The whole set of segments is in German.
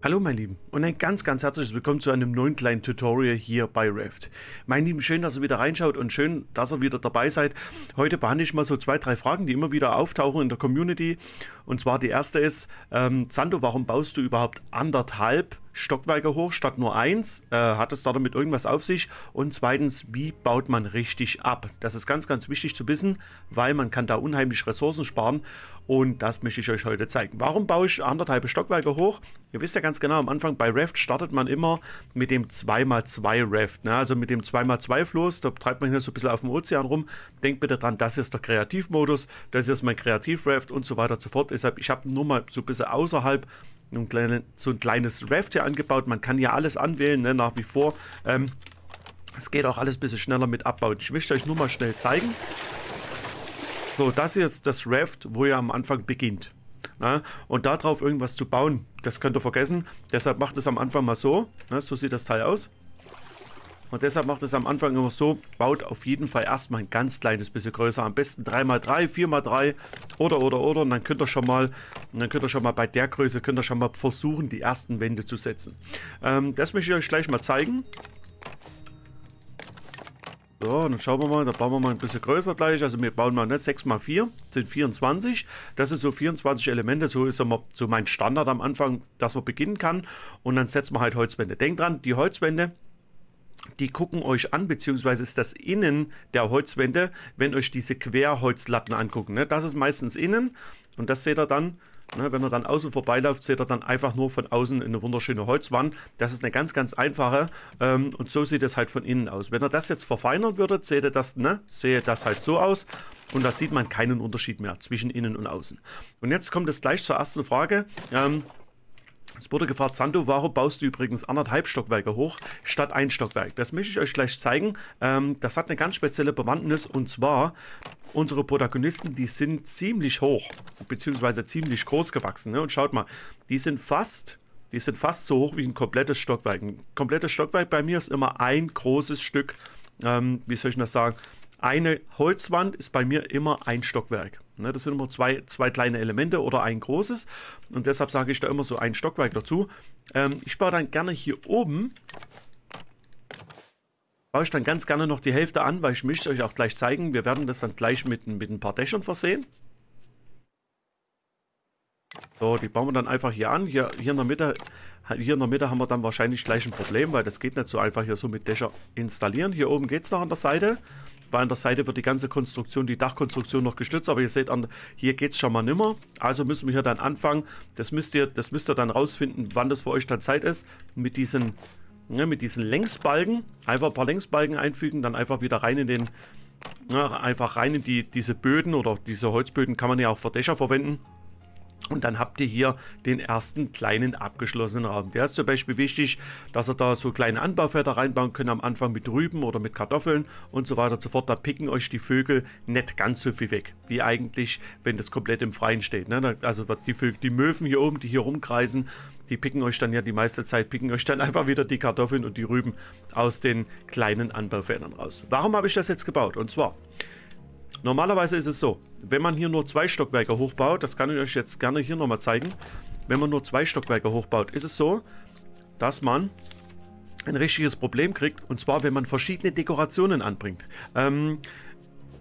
Hallo mein Lieben und ein ganz ganz herzliches Willkommen zu einem neuen kleinen Tutorial hier bei Raft. Mein Lieben, schön, dass ihr wieder reinschaut und schön, dass ihr wieder dabei seid. Heute behandle ich mal so zwei, drei Fragen, die immer wieder auftauchen in der Community. Und zwar die erste ist, ähm, Sando, warum baust du überhaupt anderthalb Stockwerke hoch statt nur eins. Äh, hat es da damit irgendwas auf sich? Und zweitens, wie baut man richtig ab? Das ist ganz, ganz wichtig zu wissen, weil man kann da unheimlich Ressourcen sparen. Und das möchte ich euch heute zeigen. Warum baue ich anderthalb Stockwerke hoch? Ihr wisst ja ganz genau, am Anfang bei Raft startet man immer mit dem 2x2 Raft. Ne? Also mit dem 2x2 Floß, da treibt man hier so ein bisschen auf dem Ozean rum. Denkt bitte dran, das ist der Kreativmodus, das ist mein Kreativ Raft und so weiter und so fort. Deshalb, ich habe nur mal so ein bisschen außerhalb ein kleine, so ein kleines Raft hier angebaut. Man kann ja alles anwählen, ne, nach wie vor. Ähm, es geht auch alles ein bisschen schneller mit abbauen. Ich möchte euch nur mal schnell zeigen. So, das hier ist das Raft, wo ihr am Anfang beginnt. Na, ne? und darauf irgendwas zu bauen, das könnt ihr vergessen. Deshalb macht es am Anfang mal so. Na, ne? so sieht das Teil aus. Und deshalb macht es am Anfang immer so, baut auf jeden Fall erstmal ein ganz kleines bisschen größer. Am besten 3x3, 4x3 oder oder oder. Und dann könnt ihr schon mal, dann könnt ihr schon mal bei der Größe, könnt ihr schon mal versuchen, die ersten Wände zu setzen. Ähm, das möchte ich euch gleich mal zeigen. So, dann schauen wir mal, da bauen wir mal ein bisschen größer gleich. Also wir bauen mal ne, 6x4, sind 24. Das ist so 24 Elemente, so ist immer so mein Standard am Anfang, dass man beginnen kann. Und dann setzen wir halt Holzwände. Denkt dran, die Holzwände, die gucken euch an, beziehungsweise ist das Innen der Holzwände, wenn euch diese Querholzlatten angucken. Ne? Das ist meistens innen und das seht ihr dann, ne? wenn ihr dann außen vorbeiläuft, seht ihr dann einfach nur von außen eine wunderschöne Holzwand. Das ist eine ganz, ganz einfache ähm, und so sieht es halt von innen aus. Wenn ihr das jetzt verfeinern würdet, seht ihr das, ne? sehe das halt so aus und da sieht man keinen Unterschied mehr zwischen innen und außen. Und jetzt kommt es gleich zur ersten Frage. Ähm, es wurde gefragt, Santo, warum baust du übrigens anderthalb Stockwerke hoch statt ein Stockwerk? Das möchte ich euch gleich zeigen. Ähm, das hat eine ganz spezielle Bewandtnis und zwar unsere Protagonisten, die sind ziemlich hoch, beziehungsweise ziemlich groß gewachsen. Ne? Und schaut mal, die sind fast die sind fast so hoch wie ein komplettes Stockwerk. Ein komplettes Stockwerk bei mir ist immer ein großes Stück, ähm, wie soll ich das sagen? Eine Holzwand ist bei mir immer ein Stockwerk. Ne, das sind immer zwei, zwei kleine Elemente oder ein großes. Und deshalb sage ich da immer so ein Stockwerk dazu. Ähm, ich baue dann gerne hier oben, baue ich dann ganz gerne noch die Hälfte an, weil ich möchte es euch auch gleich zeigen. Wir werden das dann gleich mit, mit ein paar Dächern versehen. So, die bauen wir dann einfach hier an. Hier, hier, in der Mitte, hier in der Mitte haben wir dann wahrscheinlich gleich ein Problem, weil das geht nicht so einfach hier so mit Dächer installieren. Hier oben geht es noch an der Seite weil an der Seite wird die ganze Konstruktion, die Dachkonstruktion noch gestützt, aber ihr seht, an, hier geht es schon mal nimmer. Also müssen wir hier dann anfangen. Das müsst ihr, das müsst ihr dann rausfinden, wann das für euch dann Zeit ist. Mit diesen, ne, mit diesen Längsbalken, einfach ein paar Längsbalken einfügen, dann einfach wieder rein in den, ja, ne, einfach rein in die, diese Böden oder diese Holzböden kann man ja auch für Dächer verwenden. Und dann habt ihr hier den ersten kleinen abgeschlossenen Raum. Der ist zum Beispiel wichtig, dass ihr da so kleine Anbaufelder reinbauen könnt am Anfang mit Rüben oder mit Kartoffeln und so weiter und so fort. Da picken euch die Vögel nicht ganz so viel weg, wie eigentlich, wenn das komplett im Freien steht. Ne? Also die, Vögel, die Möwen hier oben, die hier rumkreisen, die picken euch dann ja die meiste Zeit, picken euch dann einfach wieder die Kartoffeln und die Rüben aus den kleinen Anbaufeldern raus. Warum habe ich das jetzt gebaut? Und zwar... Normalerweise ist es so, wenn man hier nur zwei Stockwerke hochbaut, das kann ich euch jetzt gerne hier nochmal zeigen, wenn man nur zwei Stockwerke hochbaut, ist es so, dass man ein richtiges Problem kriegt, und zwar, wenn man verschiedene Dekorationen anbringt. Ähm,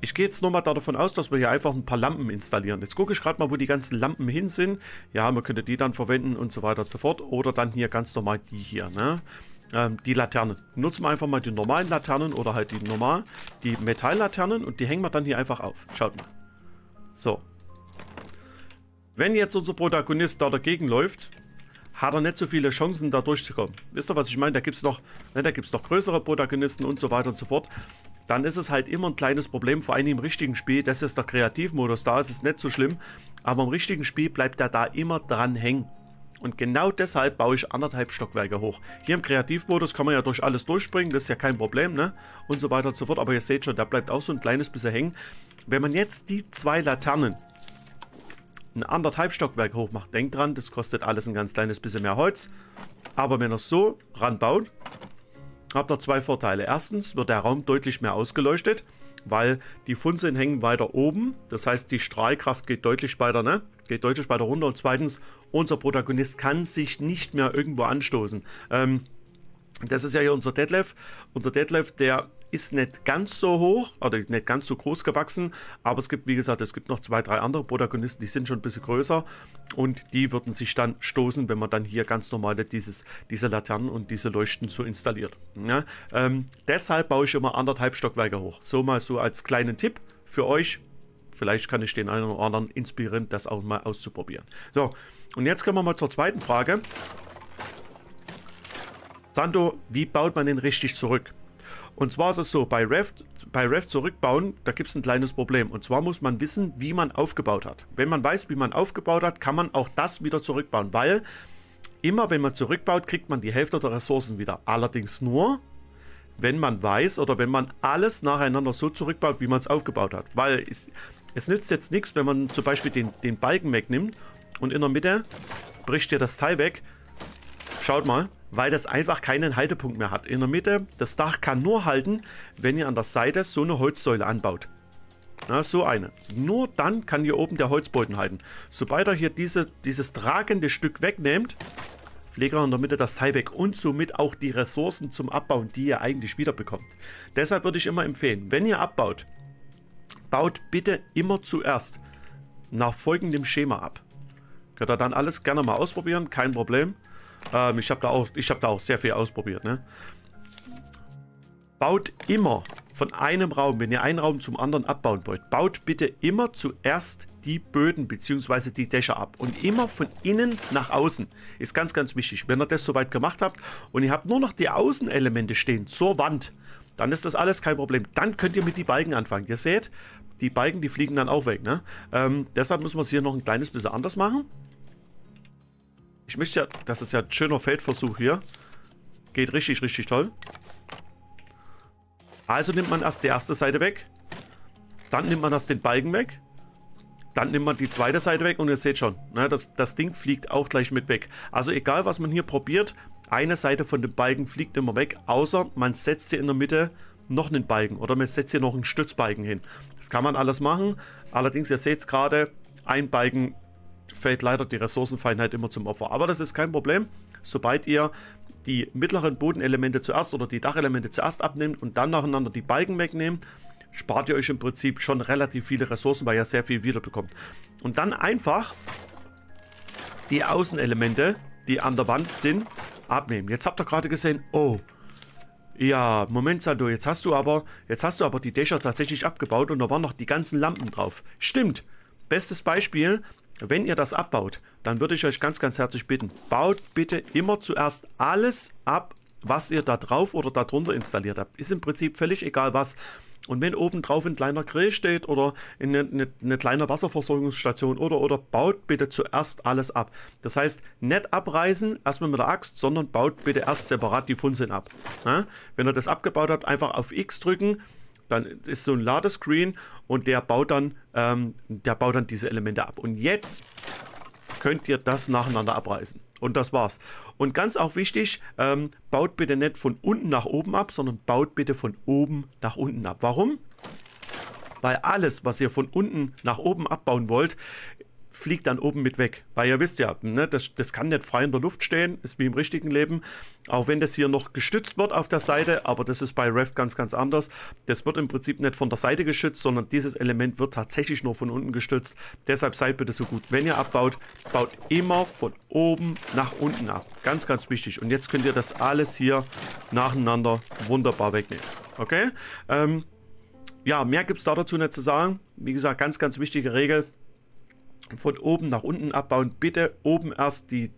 ich gehe jetzt nochmal davon aus, dass wir hier einfach ein paar Lampen installieren. Jetzt gucke ich gerade mal, wo die ganzen Lampen hin sind. Ja, man könnte die dann verwenden und so weiter und so fort. Oder dann hier ganz normal die hier, ne? ähm, die Laternen. Nutzen wir einfach mal die normalen Laternen oder halt die normal, die Metalllaternen und die hängen wir dann hier einfach auf. Schaut mal. So. Wenn jetzt unser Protagonist da dagegen läuft, hat er nicht so viele Chancen, da durchzukommen. Wisst ihr, was ich meine? Da gibt es noch, ne, noch größere Protagonisten und so weiter und so fort. Dann ist es halt immer ein kleines Problem, vor allem im richtigen Spiel. Das ist der Kreativmodus, da ist es nicht so schlimm. Aber im richtigen Spiel bleibt er da immer dran hängen. Und genau deshalb baue ich anderthalb Stockwerke hoch. Hier im Kreativmodus kann man ja durch alles durchspringen, das ist ja kein Problem, ne? Und so weiter und so fort. Aber ihr seht schon, da bleibt auch so ein kleines bisschen hängen. Wenn man jetzt die zwei Laternen ein anderthalb Stockwerk hoch macht, denkt dran, das kostet alles ein ganz kleines bisschen mehr Holz. Aber wenn ihr es so ranbaut, habt ihr zwei Vorteile. Erstens wird der Raum deutlich mehr ausgeleuchtet, weil die Funzeln hängen weiter oben. Das heißt, die Strahlkraft geht deutlich weiter, ne? geht deutlich weiter runter. Und zweitens, unser Protagonist kann sich nicht mehr irgendwo anstoßen. Ähm, das ist ja hier unser Detlef. Unser Detlef, der ist nicht ganz so hoch oder nicht ganz so groß gewachsen, aber es gibt, wie gesagt, es gibt noch zwei, drei andere Protagonisten, die sind schon ein bisschen größer und die würden sich dann stoßen, wenn man dann hier ganz normal dieses, diese Laternen und diese Leuchten so installiert. Ja? Ähm, deshalb baue ich immer anderthalb Stockwerke hoch. So mal so als kleinen Tipp für euch, Vielleicht kann ich den einen oder anderen inspirieren, das auch mal auszuprobieren. So, und jetzt kommen wir mal zur zweiten Frage. Sando, wie baut man den richtig zurück? Und zwar ist es so, bei Reft, bei Reft zurückbauen, da gibt es ein kleines Problem. Und zwar muss man wissen, wie man aufgebaut hat. Wenn man weiß, wie man aufgebaut hat, kann man auch das wieder zurückbauen, weil immer wenn man zurückbaut, kriegt man die Hälfte der Ressourcen wieder. Allerdings nur, wenn man weiß oder wenn man alles nacheinander so zurückbaut, wie man es aufgebaut hat. Weil es nützt jetzt nichts, wenn man zum Beispiel den, den Balken wegnimmt und in der Mitte bricht dir das Teil weg. Schaut mal, weil das einfach keinen Haltepunkt mehr hat. In der Mitte, das Dach kann nur halten, wenn ihr an der Seite so eine Holzsäule anbaut. Na, so eine. Nur dann kann hier oben der Holzboden halten. Sobald ihr hier diese, dieses tragende Stück wegnehmt, pflegt ihr in der Mitte das Teil weg und somit auch die Ressourcen zum Abbauen, die ihr eigentlich wieder bekommt. Deshalb würde ich immer empfehlen, wenn ihr abbaut, baut bitte immer zuerst nach folgendem Schema ab. Könnt ihr dann alles gerne mal ausprobieren, kein Problem. Ähm, ich habe da, auch, hab da auch sehr viel ausprobiert. Ne? Baut immer von einem Raum, wenn ihr einen Raum zum anderen abbauen wollt, baut bitte immer zuerst die Böden bzw. die Dächer ab und immer von innen nach außen. Ist ganz, ganz wichtig. Wenn ihr das soweit gemacht habt und ihr habt nur noch die Außenelemente stehen zur Wand, dann ist das alles kein Problem. Dann könnt ihr mit die Balken anfangen. Ihr seht, die Balken, die fliegen dann auch weg, ne? Ähm, deshalb müssen wir es hier noch ein kleines bisschen anders machen. Ich möchte ja, das ist ja ein schöner Feldversuch hier. Geht richtig, richtig toll. Also nimmt man erst die erste Seite weg. Dann nimmt man erst den Balken weg. Dann nimmt man die zweite Seite weg und ihr seht schon, ne, das, das Ding fliegt auch gleich mit weg. Also egal, was man hier probiert, eine Seite von dem Balken fliegt immer weg, außer man setzt sie in der Mitte noch einen Balken oder man setzt hier noch einen Stützbalken hin. Das kann man alles machen. Allerdings, ihr seht es gerade, ein Balken fällt leider die Ressourcenfeinheit immer zum Opfer. Aber das ist kein Problem, sobald ihr die mittleren Bodenelemente zuerst oder die Dachelemente zuerst abnehmt und dann nacheinander die Balken wegnehmt, spart ihr euch im Prinzip schon relativ viele Ressourcen, weil ihr sehr viel wiederbekommt. Und dann einfach die Außenelemente, die an der Wand sind, abnehmen. Jetzt habt ihr gerade gesehen, oh, ja, Moment, Sando, jetzt hast du aber, jetzt hast du aber die Dächer tatsächlich abgebaut und da waren noch die ganzen Lampen drauf. Stimmt. Bestes Beispiel, wenn ihr das abbaut, dann würde ich euch ganz, ganz herzlich bitten, baut bitte immer zuerst alles ab, was ihr da drauf oder darunter installiert habt. Ist im Prinzip völlig egal was. Und wenn oben drauf ein kleiner Grill steht oder eine, eine, eine, kleine Wasserversorgungsstation oder oder baut bitte zuerst alles ab. Das heißt, nicht abreißen, erstmal mit der Axt, sondern baut bitte erst separat die Funzeln ab. Ja? Wenn ihr das abgebaut habt, einfach auf X drücken, dann ist so ein Ladescreen und der baut dann, ähm, der baut dann diese Elemente ab. Und jetzt könnt ihr das nacheinander abreißen. Und das war's. Und ganz auch wichtig, ähm, baut bitte nicht von unten nach oben ab, sondern baut bitte von oben nach unten ab. Warum? Weil alles, was ihr von unten nach oben abbauen wollt, fliegt dann oben mit weg. Weil ihr wisst ja, ne, das, das kann nicht frei in der Luft stehen, ist wie im richtigen Leben. Auch wenn das hier noch gestützt wird auf der Seite, aber das ist bei Rev ganz, ganz anders. Das wird im Prinzip nicht von der Seite geschützt, sondern dieses Element wird tatsächlich nur von unten gestützt. Deshalb seid bitte so gut, wenn ihr abbaut, baut immer von oben nach unten ab. Ganz, ganz wichtig. Und jetzt könnt ihr das alles hier nacheinander wunderbar wegnehmen. Okay? Ähm, ja, mehr gibt es da dazu nicht zu sagen. Wie gesagt, ganz, ganz wichtige Regel von oben nach unten abbauen. Bitte oben erst die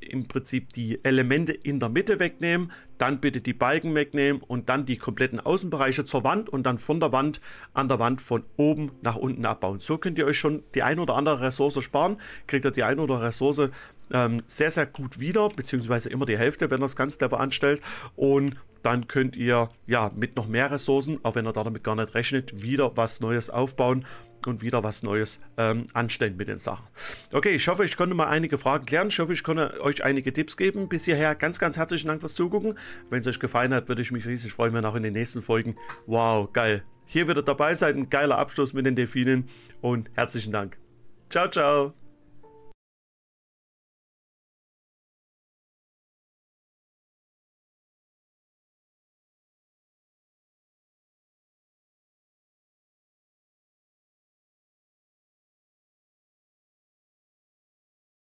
im Prinzip die Elemente in der Mitte wegnehmen, dann bitte die Balken wegnehmen und dann die kompletten Außenbereiche zur Wand und dann von der Wand an der Wand von oben nach unten abbauen. So könnt ihr euch schon die ein oder andere Ressource sparen, kriegt ihr die ein oder andere Ressource ähm, sehr, sehr gut wieder, beziehungsweise immer die Hälfte, wenn ihr es ganz clever anstellt. Und dann könnt ihr ja mit noch mehr Ressourcen, auch wenn ihr damit gar nicht rechnet, wieder was Neues aufbauen und wieder was Neues ähm, anstellen mit den Sachen. Okay, ich hoffe, ich konnte mal einige Fragen klären. Ich hoffe, ich konnte euch einige Tipps geben. Bis hierher ganz, ganz herzlichen Dank fürs Zugucken. Wenn es euch gefallen hat, würde ich mich riesig freuen, wenn auch in den nächsten Folgen, wow, geil, hier wieder dabei seid. Ein geiler Abschluss mit den Delfinen und herzlichen Dank. Ciao, ciao.